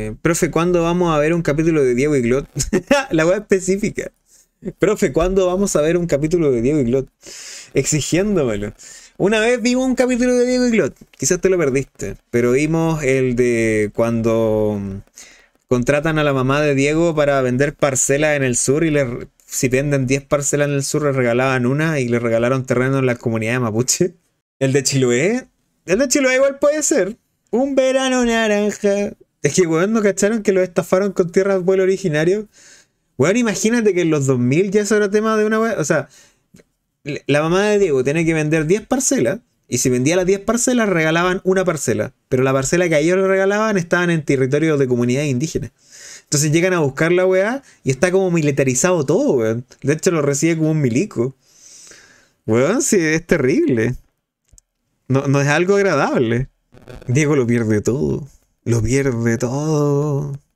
Eh, profe, ¿cuándo vamos a ver un capítulo de Diego y Glot? La web específica. Profe, ¿cuándo vamos a ver un capítulo de Diego y Glot? Exigiéndomelo. Una vez vimos un capítulo de Diego y Glot, quizás te lo perdiste, pero vimos el de cuando mm, contratan a la mamá de Diego para vender parcelas en el sur y si venden 10 parcelas en el sur le regalaban una y le regalaron terreno en la comunidad de Mapuche. El de Chiloé, el de Chiloé igual puede ser. Un verano naranja, es que, weón, ¿no cacharon que lo estafaron con tierras vuelo originario? Weón, imagínate que en los 2000 ya eso era tema de una... O sea, la mamá de Diego tenía que vender 10 parcelas. Y si vendía las 10 parcelas, regalaban una parcela. Pero la parcela que a ellos le regalaban estaban en territorio de comunidades indígenas. Entonces llegan a buscar la weá y está como militarizado todo, weón. De hecho, lo recibe como un milico. Weón, sí, es terrible. No, no es algo agradable. Diego lo pierde todo lo pierde todo.